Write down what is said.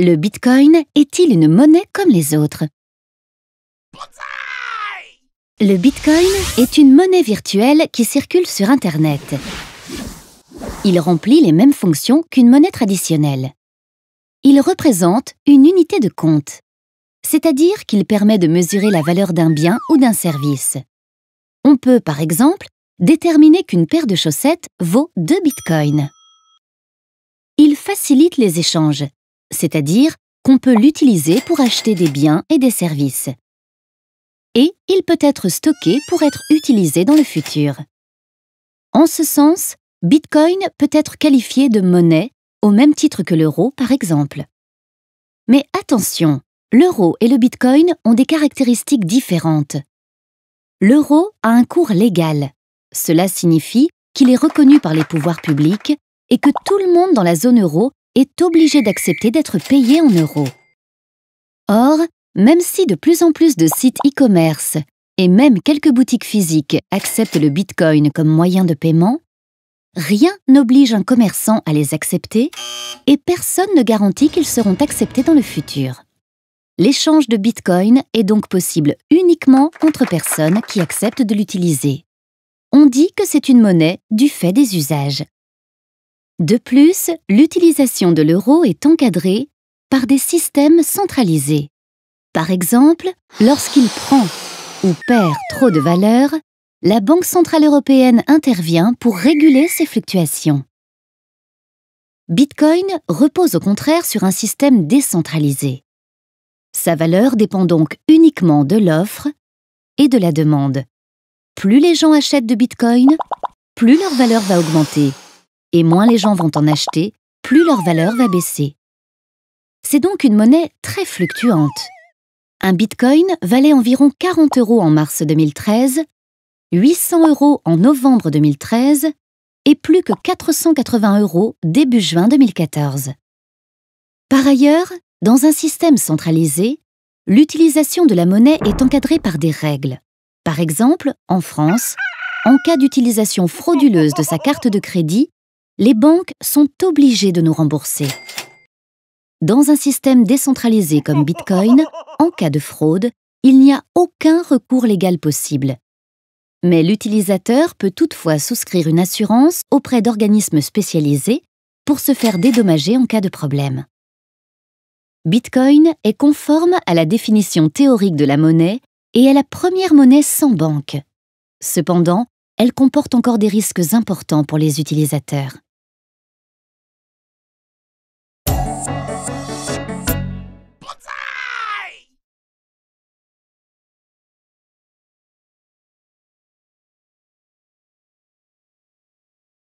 Le Bitcoin est-il une monnaie comme les autres Le Bitcoin est une monnaie virtuelle qui circule sur Internet. Il remplit les mêmes fonctions qu'une monnaie traditionnelle. Il représente une unité de compte, c'est-à-dire qu'il permet de mesurer la valeur d'un bien ou d'un service. On peut, par exemple, déterminer qu'une paire de chaussettes vaut 2 bitcoins. Il facilite les échanges, c'est-à-dire qu'on peut l'utiliser pour acheter des biens et des services. Et il peut être stocké pour être utilisé dans le futur. En ce sens, Bitcoin peut être qualifié de monnaie, au même titre que l'euro par exemple. Mais attention, l'euro et le Bitcoin ont des caractéristiques différentes. L'euro a un cours légal. Cela signifie qu'il est reconnu par les pouvoirs publics et que tout le monde dans la zone euro est obligé d'accepter d'être payé en euros. Or, même si de plus en plus de sites e-commerce et même quelques boutiques physiques acceptent le Bitcoin comme moyen de paiement, rien n'oblige un commerçant à les accepter et personne ne garantit qu'ils seront acceptés dans le futur. L'échange de Bitcoin est donc possible uniquement entre personnes qui acceptent de l'utiliser. On dit que c'est une monnaie du fait des usages. De plus, l'utilisation de l'euro est encadrée par des systèmes centralisés. Par exemple, lorsqu'il prend ou perd trop de valeur, la Banque centrale européenne intervient pour réguler ces fluctuations. Bitcoin repose au contraire sur un système décentralisé. Sa valeur dépend donc uniquement de l'offre et de la demande. Plus les gens achètent de Bitcoin, plus leur valeur va augmenter et moins les gens vont en acheter, plus leur valeur va baisser. C'est donc une monnaie très fluctuante. Un bitcoin valait environ 40 euros en mars 2013, 800 euros en novembre 2013 et plus que 480 euros début juin 2014. Par ailleurs, dans un système centralisé, l'utilisation de la monnaie est encadrée par des règles. Par exemple, en France, en cas d'utilisation frauduleuse de sa carte de crédit, les banques sont obligées de nous rembourser. Dans un système décentralisé comme Bitcoin, en cas de fraude, il n'y a aucun recours légal possible. Mais l'utilisateur peut toutefois souscrire une assurance auprès d'organismes spécialisés pour se faire dédommager en cas de problème. Bitcoin est conforme à la définition théorique de la monnaie et est la première monnaie sans banque. Cependant, elle comporte encore des risques importants pour les utilisateurs.